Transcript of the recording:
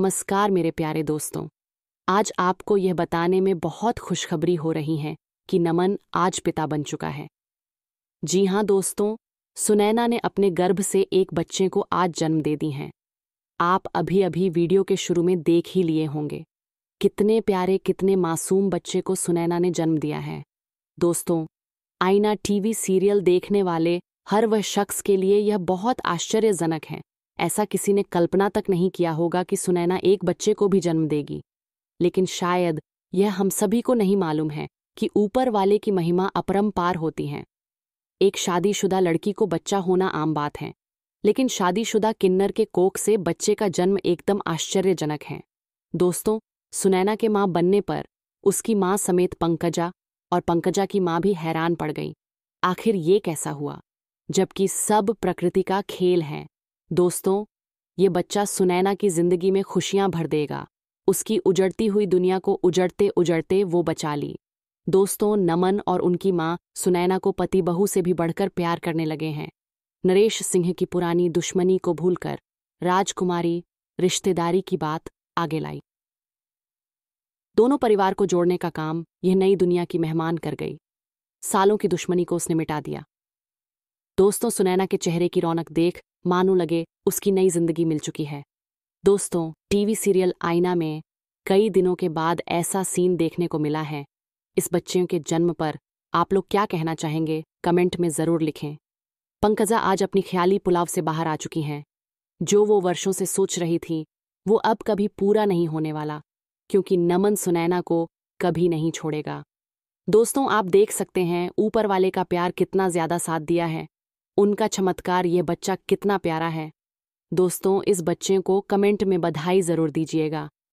नमस्कार मेरे प्यारे दोस्तों आज आपको यह बताने में बहुत खुशखबरी हो रही है कि नमन आज पिता बन चुका है जी हां दोस्तों सुनैना ने अपने गर्भ से एक बच्चे को आज जन्म दे दी हैं आप अभी अभी वीडियो के शुरू में देख ही लिए होंगे कितने प्यारे कितने मासूम बच्चे को सुनैना ने जन्म दिया है दोस्तों आईना टीवी सीरियल देखने वाले हर वह शख्स के लिए यह बहुत आश्चर्यजनक है ऐसा किसी ने कल्पना तक नहीं किया होगा कि सुनैना एक बच्चे को भी जन्म देगी लेकिन शायद यह हम सभी को नहीं मालूम है कि ऊपर वाले की महिमा अपरम्पार होती है एक शादीशुदा लड़की को बच्चा होना आम बात है लेकिन शादीशुदा किन्नर के कोख से बच्चे का जन्म एकदम आश्चर्यजनक है दोस्तों सुनैना के माँ बनने पर उसकी माँ समेत पंकजा और पंकजा की मां भी हैरान पड़ गई आखिर ये कैसा हुआ जबकि सब प्रकृति का खेल है दोस्तों ये बच्चा सुनैना की जिंदगी में खुशियां भर देगा उसकी उजड़ती हुई दुनिया को उजड़ते उजड़ते वो बचा ली दोस्तों नमन और उनकी माँ सुनैना को पति बहू से भी बढ़कर प्यार करने लगे हैं नरेश सिंह की पुरानी दुश्मनी को भूलकर राजकुमारी रिश्तेदारी की बात आगे लाई दोनों परिवार को जोड़ने का काम यह नई दुनिया की मेहमान कर गई सालों की दुश्मनी को उसने मिटा दिया दोस्तों सुनैना के चेहरे की रौनक देख मानो लगे उसकी नई जिंदगी मिल चुकी है दोस्तों टीवी सीरियल आईना में कई दिनों के बाद ऐसा सीन देखने को मिला है इस बच्चियों के जन्म पर आप लोग क्या कहना चाहेंगे कमेंट में ज़रूर लिखें पंकजा आज अपनी ख्याली पुलाव से बाहर आ चुकी हैं जो वो वर्षों से सोच रही थी वो अब कभी पूरा नहीं होने वाला क्योंकि नमन सुनैना को कभी नहीं छोड़ेगा दोस्तों आप देख सकते हैं ऊपर वाले का प्यार कितना ज़्यादा साथ दिया है उनका चमत्कार ये बच्चा कितना प्यारा है दोस्तों इस बच्चे को कमेंट में बधाई ज़रूर दीजिएगा